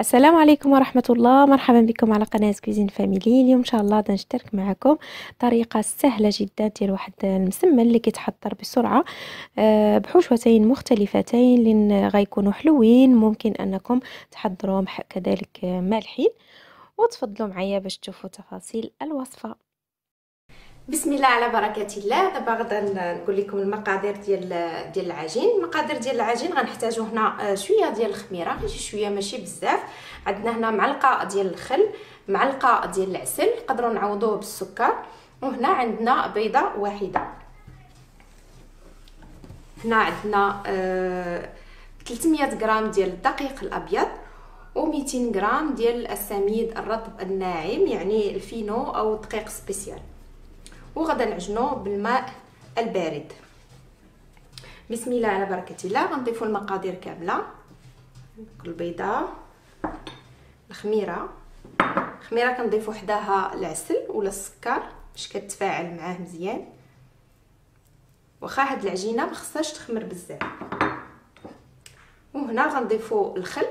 السلام عليكم ورحمة الله مرحبا بكم على قناة كوزين فاميلي اليوم إن شاء الله غادي نشترك معكم طريقة سهلة جدا ديال واحد المسمن اللي كيتحضر بسرعة آه، بحشوتين مختلفتين لأن غيكونوا حلوين ممكن أنكم تحضروهم كذلك مالحين وتفضلوا معايا باش تشوفوا تفاصيل الوصفة بسم الله على بركه الله دابا غدا نقول لكم المقادير ديال ديال العجين المقادير ديال العجين غنحتاجو هنا آه، شويه ديال الخميره ماشي شويه ماشي بزاف عندنا هنا معلقه ديال الخل معلقه ديال العسل نقدروا نعوضوه بالسكر وهنا عندنا بيضه واحده هنا عندنا آه 300 غرام ديال الدقيق الابيض و200 غرام ديال السميد الرطب الناعم يعني الفينو او دقيق سبيسيال وغادي نعجنو بالماء البارد بسم الله على بركه الله غنضيفو المقادير كامله البيضه الخميره الخميره كنضيفو حداها العسل ولا السكر باش كتفاعل معاه مزيان واخا هاد العجينه ما خصهاش تخمر بزاف وهنا غنضيفو الخل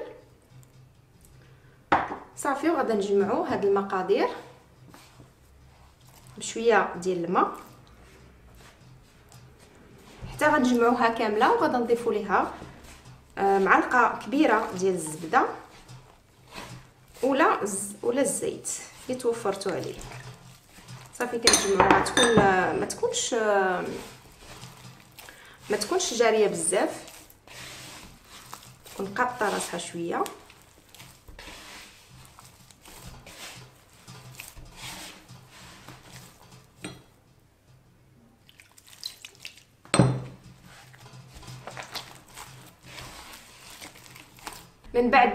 صافي وغادي نجمعو هاد المقادير بشويه ديال الماء حتى غنجمعوها كامله وغادي نضيفوا ليها آه، معلقه كبيره ديال الزبده ولا ولا الزيت اللي توفرتو عليه صافي كنجمعوها تكون آه، ما تكونش آه، ما تكونش جاريه بزاف تكون راسها شويه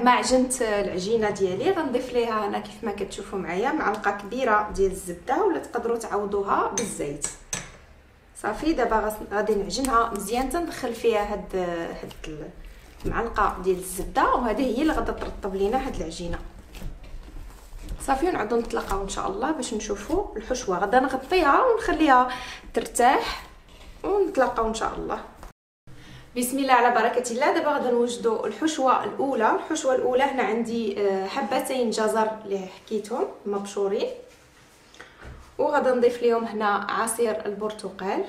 ما عجنت العجينه ديالي غنضيف ليها انا كيف ما كتشوفوا معايا معلقه كبيره ديال الزبده ولا تقدروا تعوضوها بالزيت صافي دابا غادي نعجنها مزيان تندخل فيها هاد هاد المعلقه ديال الزبده وهذه هي اللي غادا ترطب لينا هاد العجينه صافي ونعاودو نتلاقاو ان شاء الله باش نشوفوا الحشوه غادا نغطيها ونخليها ترتاح ونتلاقاو ان شاء الله بسم الله على بركه الله دابا غادي نوجدوا الحشوه الاولى الحشوه الاولى هنا عندي آه، حبتين جزر اللي حكيتهم مبشورين وغادي نضيف لهم هنا عصير البرتقال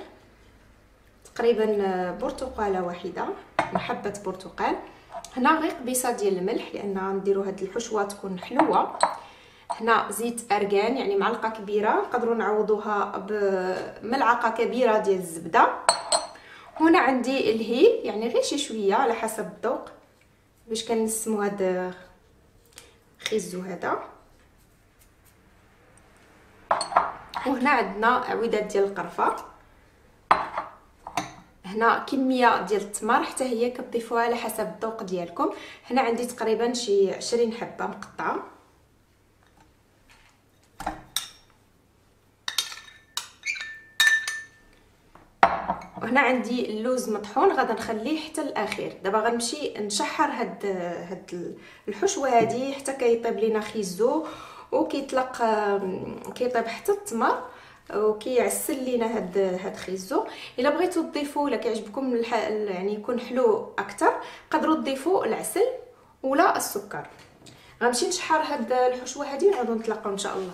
تقريبا آه، برتقاله واحده حبه برتقال هنا غير قبيصه ديال الملح لان غنديروا هاد الحشوه تكون حلوه هنا زيت ارغان يعني معلقه كبيره نقدروا نعوضوها بملعقه كبيره ديال الزبده هنا عندي الهيل يعني غير شي شويه على حسب الذوق باش كنسمو هاد خيزو هذا وهنا عندنا عويدات ديال القرفه هنا كميه ديال التمر حتى هي كتضيفوها على حسب الذوق ديالكم هنا عندي تقريبا شي 20 حبه مقطعه هنا عندي اللوز مطحون غادي نخليه حتى الاخير دابا غنمشي نشحر هاد هاد الحشوه هادي حتى كيطيب لينا خيزو وكيطلق كيطيب حتى التمر وكيعسل لينا هاد هاد خيزو الا بغيتو تضيفوا الا كيعجبكم يعني يكون حلو اكثر قدروا تضيفوا العسل ولا السكر غنمشي نشحر هاد الحشوه هادي ونعاودو نطلقو ان شاء الله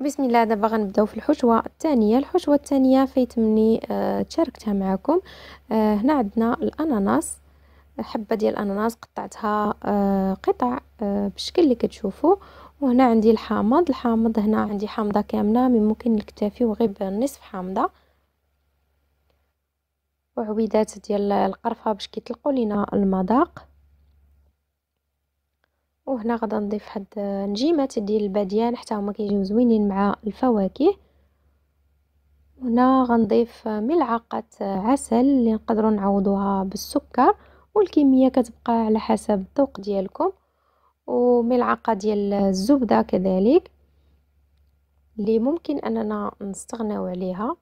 بسم الله دابا غنبداو في الحشوه الثانيه الحشوه الثانيه فيتمني آه تشاركتها معكم آه هنا عندنا الاناناس حبه ديال الاناناس قطعتها آه قطع آه بالشكل اللي كتشوفوا وهنا عندي الحامض الحامض هنا عندي حامضه كامله من ممكن نكتفيو غير بنصف حامضه وعويدات ديال القرفه باش كيطلقوا لينا المذاق وهنا غدا نضيف حد نجيمات ديال الباديان حتى هما كيجيو زوينين مع الفواكه هنا غنضيف ملعقه عسل اللي نقدروا نعوضوها بالسكر والكميه كتبقى على حسب الذوق ديالكم وملعقه ديال الزبده كذلك اللي ممكن اننا نستغناو عليها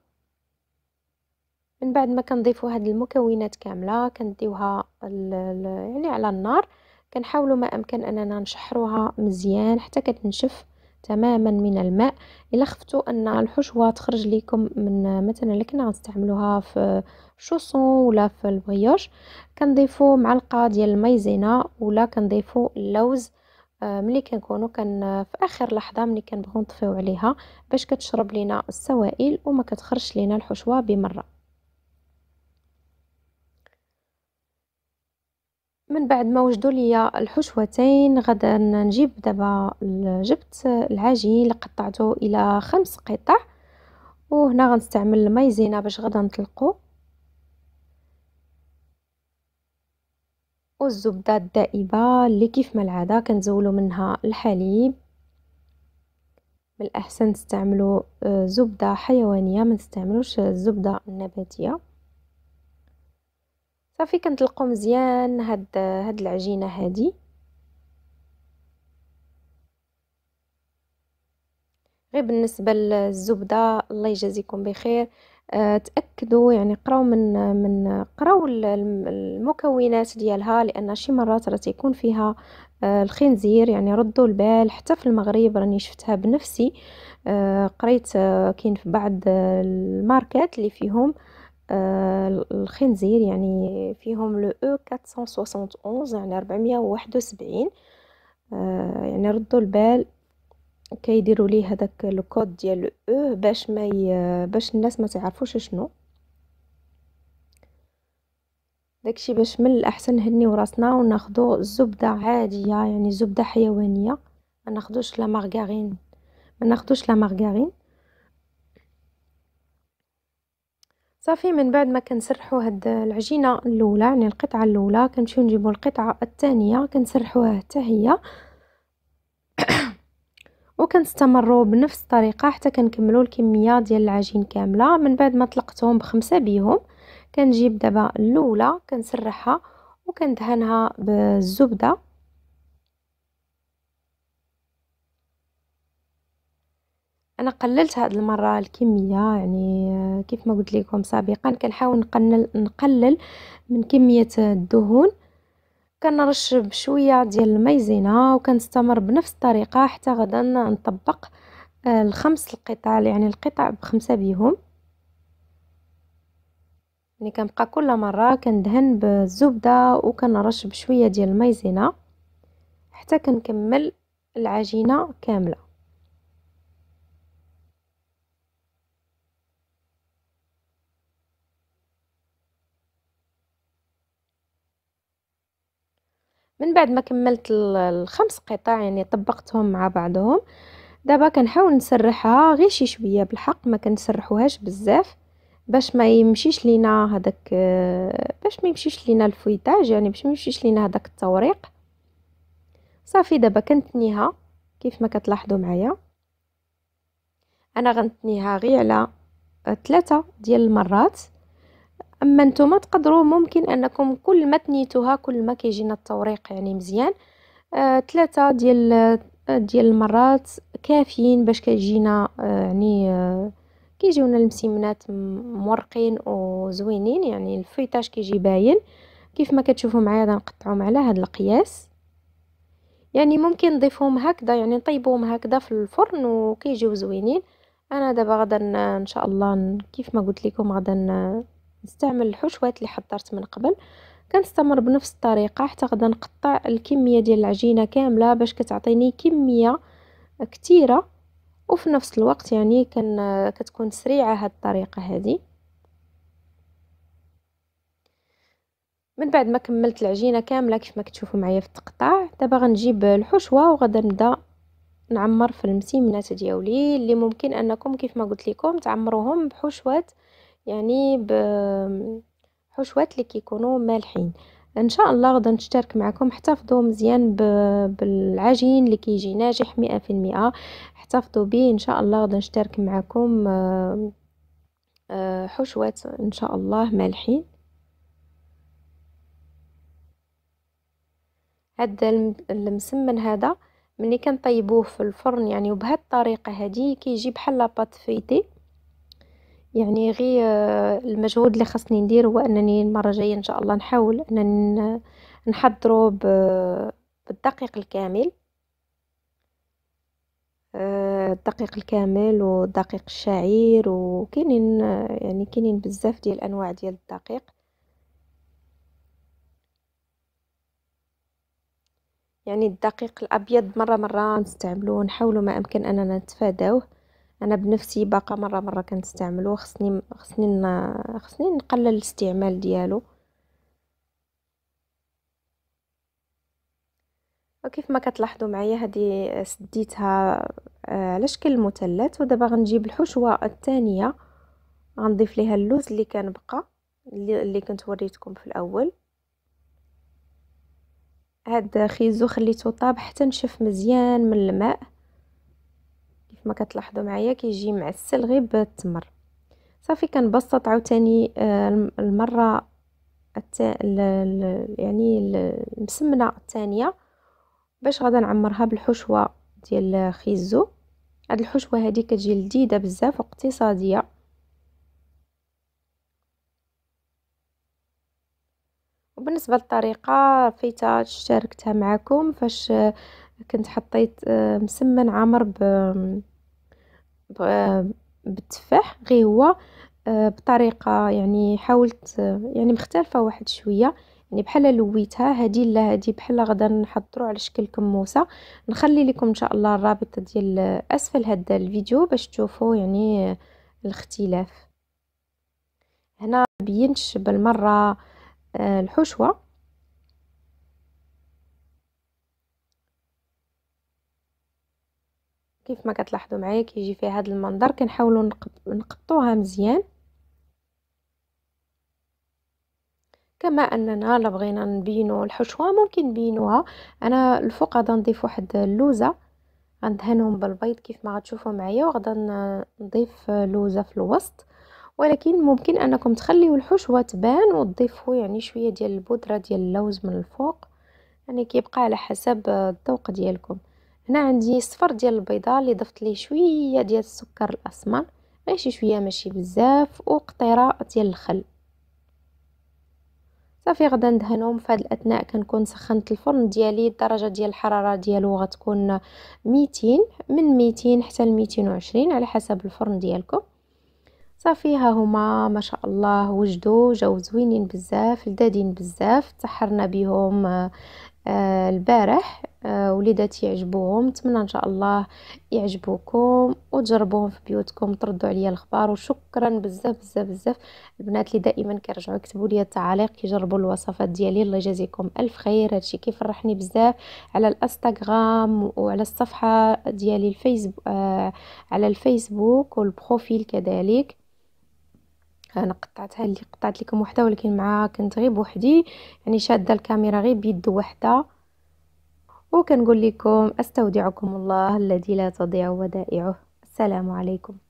من بعد ما كنضيفوا هاد المكونات كامله كنديوها يعني على النار كنحاولوا ما امكن اننا نشحروها مزيان حتى كتنشف تماما من الماء الا خفتوا ان الحشوه تخرج لكم من مثلا اللي كنا غنستعملوها في شوسون ولا في البغياش كنضيفوا معلقه ديال المايزينا ولا كنضيفوا اللوز آه، ملي كنكونوا كان في اخر لحظه ملي كنبغيو نطفيو عليها باش كتشرب لينا السوائل وما كتخرجش لينا الحشوه بمره من بعد ما وجدوا ليا الحشوتين غدا نجيب دابا جبت العجين قطعته الى خمس قطع وهنا غنستعمل المايزينا باش غدا نطلقو والزبده الدائبه اللي كيف ما العاده كنزولوا منها الحليب من الاحسن تستعملوا آه، زبده حيوانيه ما تستعملوش الزبده النباتيه صافي كنطلقو مزيان هاد هاد العجينه هادي غير بالنسبه للزبده الله يجازيكم بخير آه تاكدوا يعني قراو من من قراو المكونات ديالها لان شي مرات راه تيكون فيها آه الخنزير يعني ردوا البال حتى في المغرب راني شفتها بنفسي آه قريت آه، كاين في بعض الماركات اللي فيهم آه، الخنزير يعني فيهم لو او 471 يعني 471 آه، يعني ردوا البال كيديروا ليه هذاك الكود ديال لو او باش ما ي... باش الناس ما تعرفوش شنو داكشي باش من الاحسن نهنيو راسنا وناخذوا الزبده عاديه يعني زبده حيوانيه ما ناخذوش لا مارغارين ما ناخذوش لا مارغارين صافي من بعد ما كنسرحوا هاد العجينه الاولى يعني القطعه الاولى كنمشيو نجيبوا القطعه الثانيه كنسرحوها حتى هي وكنستمروا بنفس الطريقه حتى كنكملوا الكميه ديال العجين كامله من بعد ما طلقتهم بخمسه بيهم كنجيب دابا الاولى كنسرحها وكندهنها بالزبده انا قللت هاد المره الكميه يعني كيف ما قلت لكم سابقا كنحاول نقلل نقلل من كميه الدهون كنرش بشويه ديال الميزينا وكنستمر بنفس الطريقه حتى غدا نطبق آه، الخمس القطع يعني القطع بخمسه بيهم يعني كنبقى كل مره كندهن بالزبده وكنرش بشويه ديال الميزينا حتى كنكمل العجينه كامله من بعد ما كملت الخمس قطع يعني طبقتهم مع بعضهم دابا كنحاول نسرحها غير شي شويه بالحق ما كنسرحوهاش بزاف باش ما يمشيش لينا هذاك آه، باش ما يمشيش لينا الفويتاج يعني باش ما يمشيش لينا هذاك التوريق صافي دابا كنتنيها كيف ما كتلاحظوا معايا انا غنتنيها غير على ثلاثه ديال المرات اما نتوما تقدروا ممكن انكم كل ما تنيتوها كل ما كيجينا التوريق يعني مزيان آه ثلاثه ديال آه، ديال المرات كافيين باش كيجينا آه يعني آه كيجيونا المسيمنات مورقين وزوينين يعني الفيتاج كيجي باين كيف ما كتشوفوا معايا غنقطعهم على هذا القياس يعني ممكن نضيفهم هكذا يعني نطيبوهم هكذا في الفرن وكيجيو زوينين انا دابا غادا ان شاء الله كيف ما قلت لكم غدا نستعمل الحشوات اللي حضرت من قبل كنستمر بنفس الطريقه حتى غدا نقطع الكميه ديال العجينه كامله باش كتعطيني كميه كثيره وفي نفس الوقت يعني كان كتكون سريعه هاد الطريقه هذه من بعد ما كملت العجينه كامله كيف ما كتشوفوا معايا في التقطاع دابا غنجيب الحشوه وغدا نبدا نعمر في المسيمنات ديالي اللي ممكن انكم كيف ما قلت لكم تعمروهم بحشوات يعني بحشوات اللي كيكونوا مالحين ان شاء الله غدا نشترك معكم احتفظوا مزيان بالعجين اللي كيجي ناجح مئة في المئة احتفظوا به ان شاء الله غدا نشترك معكم آه، آه، حشوات ان شاء الله مالحين هذا المسمن هذا ملي كنطيبوه في الفرن يعني وبهذه الطريقه هذه كيجي بحال لاباط فيتي يعني غي آه، المجهود اللي خاصني ندير هو انني المره الجايه ان شاء الله نحاول انني نحضره بالدقيق الكامل آه، الدقيق الكامل ودقيق الشعير وكاينين يعني كاينين بزاف ديال الانواع ديال الدقيق يعني الدقيق الابيض مره مره نستعملوه نحاولوا ما امكن اننا نتفاداوه انا بنفسي باقا مره مره كنستعملو خصني خصني خصني نقلل الاستعمال ديالو وكيف ما كتلاحظوا معايا هذه سديتها آه، على شكل مثلث ودابا غنجيب الحشوه الثانيه غنضيف ليها اللوز اللي كان بقى اللي كنت وريتكم في الاول هذا خيزو خليته طاب حتى نشف مزيان من الماء كما كتلاحظوا معايا كيجي معسل غير بالتمر صافي كنبسط عاوتاني آه، المره التا... يعني المسمنه الثانيه باش غادا نعمرها بالحشوه ديال خيزو هاد الحشوه هادي كتجي لذيذه بزاف واقتصاديه وبالنسبه للطريقه فيتا شاركتها معكم فاش كنت حطيت آه، مسمن عامر ب بالتفاح غير هو آه، بطريقه يعني حاولت آه، يعني مختلفه واحد شويه يعني بحال لويتها هذه لا هذه بحال غدا نحضروا على شكل كموسه نخلي لكم ان شاء الله الرابط ديال اسفل هذا الفيديو باش تشوفوا يعني آه، الاختلاف هنا بينش بالمره الحشوه كيف ما كتلاحظوا معايا كيجي فيها هذا المنظر كنحاولوا نقطوها مزيان كما اننا لا بغينا نبينو الحشوه ممكن نبينوها انا الفوق غادا نضيف واحد اللوزه غندهنهم بالبيض كيف ما غتشوفوا معايا وغادا نضيف لوزه في الوسط ولكن ممكن انكم تخليو الحشوه تبان وتضيفوا يعني شويه ديال البودره ديال اللوز من الفوق يعني كيبقى على حسب الذوق ديالكم هنا عندي صفر ديال البيضه اللي ضفت ليه شويه ديال السكر الاسمر غير شي شويه ماشي بزاف وقطيره ديال الخل صافي غدا ندهنهم في هاد الاثناء كنكون سخنت الفرن ديالي الدرجه ديال الحراره ديالو غتكون 200 من 200 حتى ل 220 على حسب الفرن ديالكم صافي ها هما ما شاء الله وجدوا جاو زوينين بزاف لذادين بزاف تسحرنا بهم آه، البارح آه، وليداتي يعجبوهم نتمنى ان شاء الله يعجبوكم وتجربوهم في بيوتكم تردوا عليا الاخبار وشكرا بزاف بزاف بزاف البنات اللي دائما كيرجعوا يكتبوا لي التعاليق كيجربوا الوصفات ديالي الله يجازيكم الف خير هادشي كيفرحني بزاف على الانستغرام وعلى الصفحه ديالي الفيسبوك آه، على الفيسبوك والبروفيل كذلك انا قطعتها اللي قطعت لكم وحده ولكن معها كنت غير بوحدي يعني شاده الكاميرا غير بيد وحده وكنقول لكم استودعكم الله الذي لا تضيع ودائعه السلام عليكم